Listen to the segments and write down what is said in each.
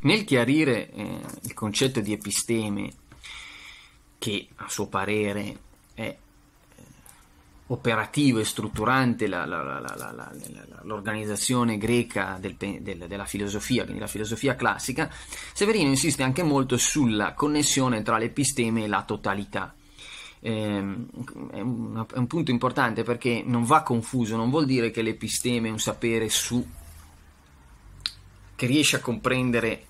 Nel chiarire eh, il concetto di episteme, che a suo parere è eh, operativo e strutturante la, la, la, l'organizzazione greca del, del, della filosofia, quindi la filosofia classica, Severino insiste anche molto sulla connessione tra l'episteme e la totalità. Ehm, è, un, è un punto importante perché non va confuso, non vuol dire che l'episteme è un sapere su che riesce a comprendere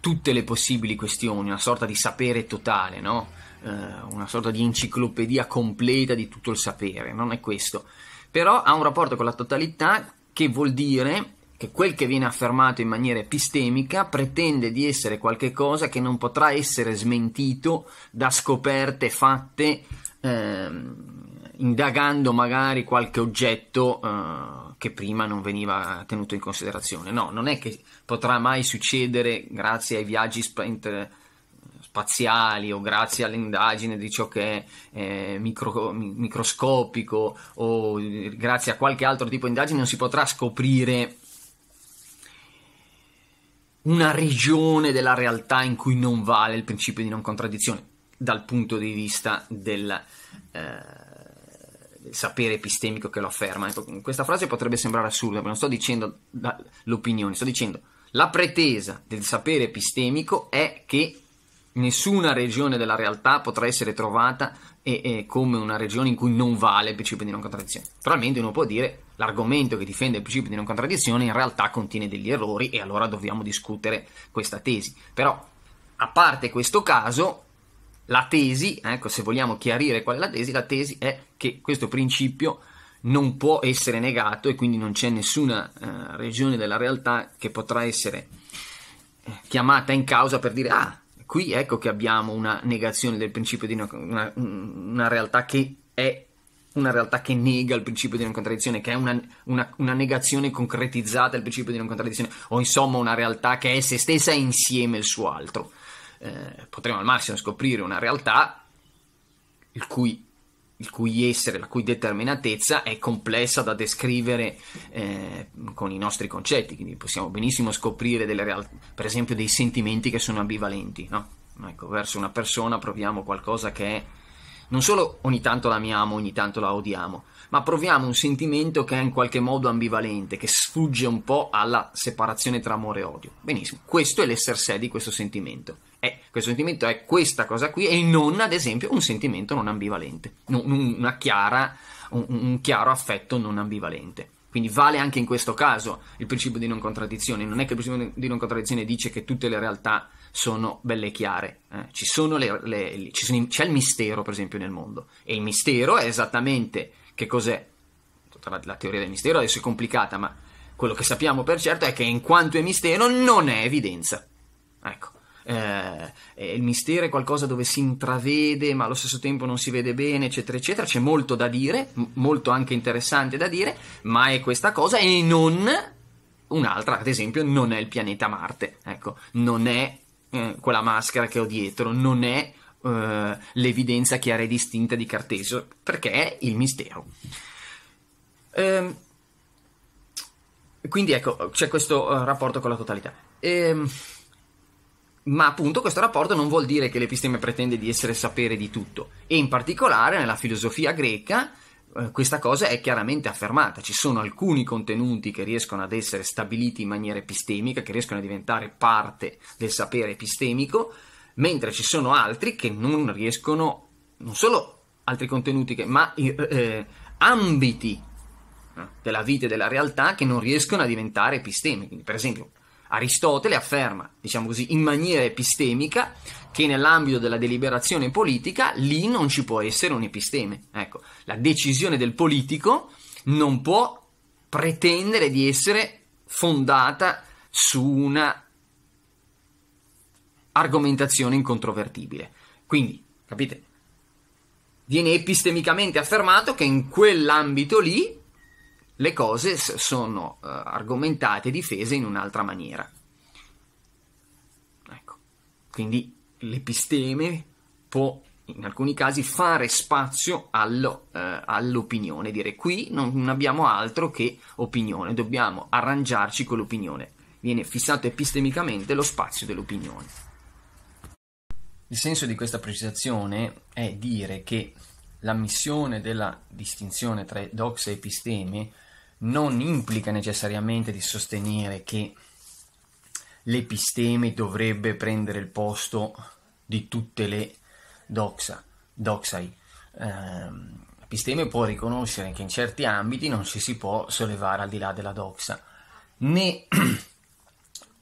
tutte le possibili questioni, una sorta di sapere totale, no? eh, una sorta di enciclopedia completa di tutto il sapere, non è questo. Però ha un rapporto con la totalità che vuol dire che quel che viene affermato in maniera epistemica pretende di essere qualcosa che non potrà essere smentito da scoperte fatte ehm, indagando magari qualche oggetto eh, che prima non veniva tenuto in considerazione. No, non è che potrà mai succedere grazie ai viaggi sp- inter- eh, spaziali o grazie all'indagine di ciò che è eh, micro- microscopico o eh, grazie a qualche altro tipo di indagine non si potrà scoprire una regione della realtà in cui non vale il principio di non contraddizione dal punto di vista del, eh, sapere epistemico che lo afferma. Ecco, questa frase potrebbe sembrare assurda, ma non sto dicendo l'opinione, sto dicendo la pretesa del sapere epistemico è che nessuna regione della realtà potrà essere trovata e, e come una regione in cui non vale il principio di non contraddizione. Naturalmente uno può dire l'argomento che difende il principio di non contraddizione in realtà contiene degli errori e allora dobbiamo discutere questa tesi. Però, a parte questo caso, la tesi, eh, ecco, se vogliamo chiarire qual è la tesi, la tesi è che questo principio non può essere negato e quindi non c'è nessuna eh, regione della realtà che potrà essere eh, chiamata in causa per dire ah, qui ecco che abbiamo una negazione del principio di una, una, una realtà che è una realtà che nega il principio di non contraddizione, che è una, una, una, negazione concretizzata del principio di non contraddizione, o insomma una realtà che è se stessa e insieme il suo altro eh, potremo al massimo scoprire una realtà il cui, il cui, essere, la cui determinatezza è complessa da descrivere eh, con i nostri concetti, quindi possiamo benissimo scoprire realtà, per esempio dei sentimenti che sono ambivalenti, no? ecco, verso una persona proviamo qualcosa che è non solo ogni tanto la amiamo, ogni tanto la odiamo, ma proviamo un sentimento che è in qualche modo ambivalente, che sfugge un po' alla separazione tra amore e odio. Benissimo, questo è l'esser sé di questo sentimento. Eh, questo sentimento è questa cosa qui e non, ad esempio, un sentimento non ambivalente, chiara, un, un chiaro affetto non ambivalente. Quindi vale anche in questo caso il principio di non contraddizione. Non è che il principio di non contraddizione dice che tutte le realtà sono belle e chiare. Eh? Le, le, sono, c'è il mistero, per esempio, nel mondo. E il mistero è esattamente che cos'è. Tutta la, la, teoria del mistero adesso è complicata, ma quello che sappiamo per certo è che in quanto è mistero non è evidenza. Ecco. Eh, eh, il mistero è qualcosa dove si intravede ma allo stesso tempo non si vede bene, eccetera, eccetera. C'è molto da dire, m- molto anche interessante da dire, ma è questa cosa e non un'altra, ad esempio, non è il pianeta Marte, ecco, non è eh, quella maschera che ho dietro, non è eh, l'evidenza chiara e distinta di Cartesio, perché è il mistero. Ehm, quindi ecco, c'è questo eh, rapporto con la totalità. Ehm, ma appunto questo rapporto non vuol dire che l'episteme pretende di essere sapere di tutto e in particolare nella filosofia greca eh, questa cosa è chiaramente affermata, ci sono alcuni contenuti che riescono ad essere stabiliti in maniera epistemica, che riescono a diventare parte del sapere epistemico, mentre ci sono altri che non riescono, non solo altri contenuti, che, ma eh, ambiti eh, della vita e della realtà che non riescono a diventare epistemici. Per esempio, Aristotele afferma, diciamo così, in maniera epistemica, che nell'ambito della deliberazione politica lì non ci può essere un episteme. Ecco, la decisione del politico non può pretendere di essere fondata su una argomentazione incontrovertibile. Quindi, capite? Viene epistemicamente affermato che in quell'ambito lì le cose sono eh, argomentate e difese in un'altra maniera. Ecco. Quindi l'episteme può in alcuni casi fare spazio allo, eh, all'opinione, dire qui non abbiamo altro che opinione, dobbiamo arrangiarci con l'opinione. Viene fissato epistemicamente lo spazio dell'opinione. Il senso di questa precisazione è dire che l'ammissione della distinzione tra doxa e episteme non implica necessariamente di sostenere che l'episteme dovrebbe prendere il posto di tutte le doxa, doxai. Ehm, l'episteme può riconoscere che in certi ambiti non ci si può sollevare al di là della doxa, né,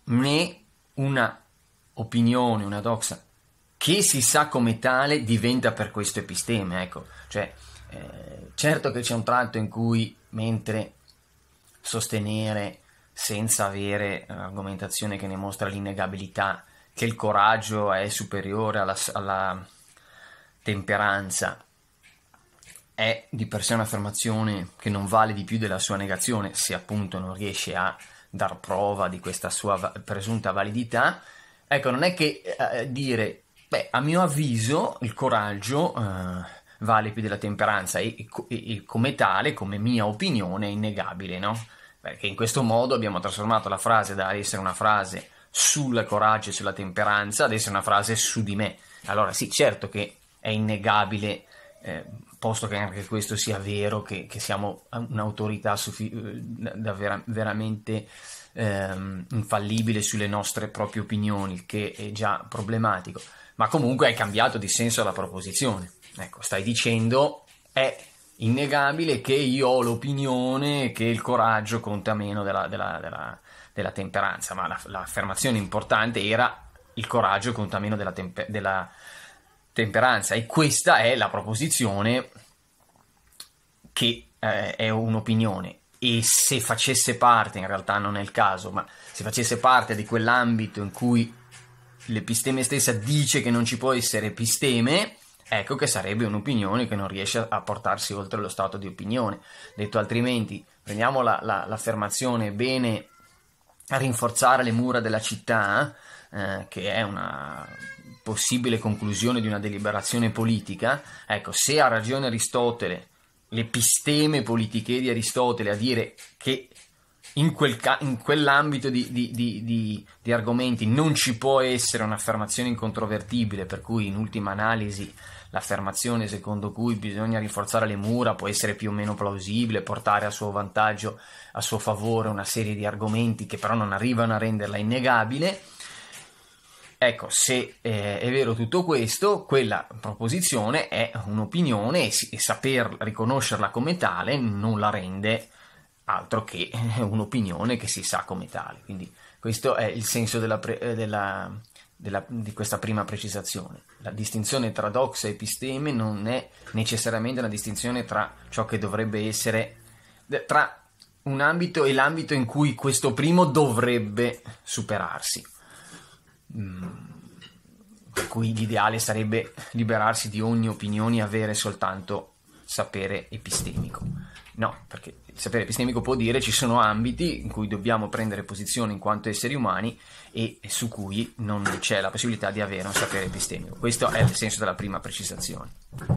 né una opinione, una doxa che si sa come tale diventa per questo episteme, ecco, cioè eh, certo che c'è un tratto in cui mentre sostenere senza avere un'argomentazione eh, che ne mostra l'innegabilità che il coraggio è superiore alla, alla temperanza è di per sé un'affermazione che non vale di più della sua negazione se appunto non riesce a dar prova di questa sua va- presunta validità ecco non è che eh, eh dire beh a mio avviso il coraggio eh, vale più della temperanza e, e, e come tale, come mia opinione, è innegabile, no? Perché in questo modo abbiamo trasformato la frase da essere una frase sul coraggio e sulla temperanza ad essere una frase su di me. Allora sì, certo che è innegabile, eh, posto che anche questo sia vero, che, che siamo un'autorità suffi- eh, da vera- veramente ehm, infallibile sulle nostre proprie opinioni, che è già problematico, ma comunque hai cambiato di senso la proposizione. Ecco, stai dicendo è innegabile che io ho l'opinione che il coraggio conta meno della, della, della, della temperanza, ma la, l'affermazione importante era il coraggio conta meno della, tempe- della temperanza e questa è la proposizione che eh, è un'opinione e se facesse parte, in realtà non è il caso, ma se facesse parte di quell'ambito in cui l'episteme stessa dice che non ci può essere episteme, Ecco che sarebbe un'opinione che non riesce a portarsi oltre lo stato di opinione. Detto altrimenti, prendiamo la, la, l'affermazione bene a rinforzare le mura della città, eh, che è una possibile conclusione di una deliberazione politica. Ecco, se ha ragione Aristotele, l'episteme politiche di Aristotele a dire che in, quel ca- in quell'ambito di, di, di, di, argomenti non ci può essere un'affermazione incontrovertibile, per cui in ultima analisi l'affermazione secondo cui bisogna rinforzare le mura può essere più o meno plausibile, portare a suo vantaggio, a suo favore una serie di argomenti che però non arrivano a renderla innegabile. Ecco, se eh, è vero tutto questo, quella proposizione è un'opinione e, si- e saper riconoscerla come tale non la rende altro che eh, un'opinione che si sa come tale. Quindi questo è il senso della pre- eh, della, della, di questa prima precisazione. La distinzione tra doxa e episteme non è necessariamente una distinzione tra ciò che dovrebbe essere tra un ambito e l'ambito in cui questo primo dovrebbe superarsi. Mm. Per cui l'ideale sarebbe liberarsi di ogni opinione e avere soltanto sapere epistemico. No, perché il sapere epistemico può dire ci sono ambiti in cui dobbiamo prendere posizione in quanto esseri umani e su cui non c'è la possibilità di avere un sapere epistemico. Questo è il senso della prima precisazione.